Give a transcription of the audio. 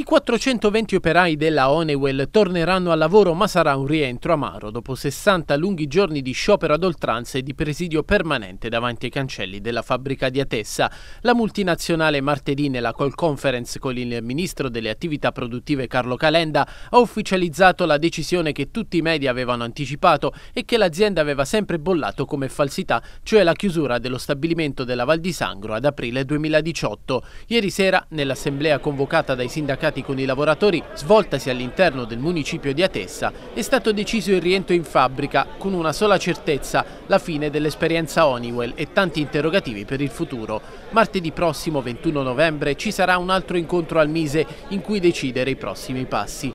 I 420 operai della Honeywell torneranno al lavoro ma sarà un rientro amaro dopo 60 lunghi giorni di sciopero ad oltranza e di presidio permanente davanti ai cancelli della fabbrica di Atessa. La multinazionale martedì nella call conference con il ministro delle attività produttive Carlo Calenda ha ufficializzato la decisione che tutti i media avevano anticipato e che l'azienda aveva sempre bollato come falsità, cioè la chiusura dello stabilimento della Val di Sangro ad aprile 2018. Ieri sera nell'assemblea convocata dai sindacati negoziati con i lavoratori svoltasi all'interno del municipio di Atessa, è stato deciso il rientro in fabbrica con una sola certezza, la fine dell'esperienza Honeywell e tanti interrogativi per il futuro. Martedì prossimo 21 novembre ci sarà un altro incontro al Mise in cui decidere i prossimi passi.